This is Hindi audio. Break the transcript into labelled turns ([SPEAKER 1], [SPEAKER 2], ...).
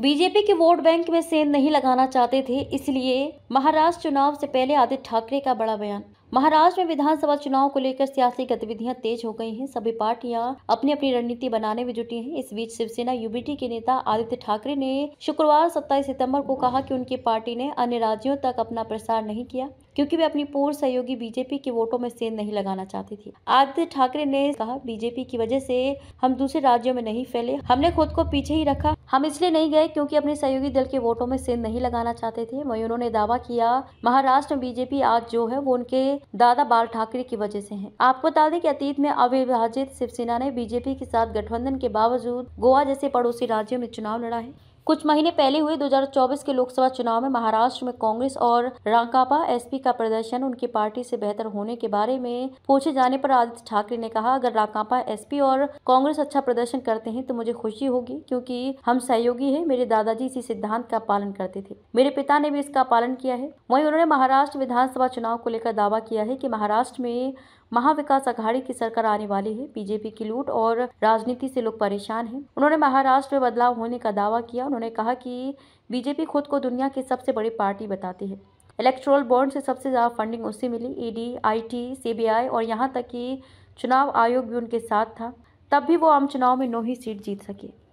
[SPEAKER 1] बीजेपी के वोट बैंक में सेंध नहीं लगाना चाहते थे इसलिए महाराष्ट्र चुनाव से पहले आदित्य ठाकरे का बड़ा बयान महाराष्ट्र में विधानसभा चुनाव को लेकर सियासी गतिविधियां तेज हो गई हैं सभी पार्टियां अपनी अपनी रणनीति बनाने में जुटी हैं इस बीच शिवसेना यूबीटी के नेता आदित्य ठाकरे ने शुक्रवार 27 सितंबर को कहा कि उनकी पार्टी ने अन्य राज्यों तक अपना प्रसार नहीं किया क्योंकि वे अपनी पूर्व सहयोगी बीजेपी के वोटों में सेंध नहीं लगाना चाहती थी आदित्य ठाकरे ने कहा बीजेपी की वजह से हम दूसरे राज्यों में नहीं फैले हमने खुद को पीछे ही रखा हम इसलिए नहीं गए क्योंकि अपने सहयोगी दल के वोटों में सेंध नहीं लगाना चाहते थे वही उन्होंने दावा किया महाराष्ट्र में बीजेपी आज जो है वो उनके दादा बाल ठाकरे की वजह से है आपको बता दें कि अतीत में अविभाजित शिवसेना ने बीजेपी के साथ गठबंधन के बावजूद गोवा जैसे पड़ोसी राज्यों में चुनाव लड़ा है कुछ महीने पहले हुए 2024 के लोकसभा चुनाव में महाराष्ट्र में कांग्रेस और राकापा एसपी का प्रदर्शन उनकी पार्टी से बेहतर होने के बारे में पूछे जाने पर आदित्य ठाकरे ने कहा अगर राकापा एसपी और कांग्रेस अच्छा प्रदर्शन करते हैं तो मुझे खुशी होगी क्योंकि हम सहयोगी है मेरे दादाजी इसी सिद्धांत का पालन करते थे मेरे पिता ने भी इसका पालन किया है वही उन्होंने महाराष्ट्र विधानसभा चुनाव को लेकर दावा किया है की महाराष्ट्र में महाविकास आघाड़ी की सरकार आने वाली है बीजेपी की लूट और राजनीति से लोग परेशान हैं उन्होंने महाराष्ट्र में बदलाव होने का दावा किया उन्होंने कहा कि बीजेपी खुद को दुनिया की सबसे बड़ी पार्टी बताती है इलेक्ट्रोल बॉन्ड से सबसे ज़्यादा फंडिंग उससे मिली ईडी आईटी सीबीआई और यहाँ तक कि चुनाव आयोग भी उनके साथ था तब भी वो आम चुनाव में नौ ही सीट जीत सके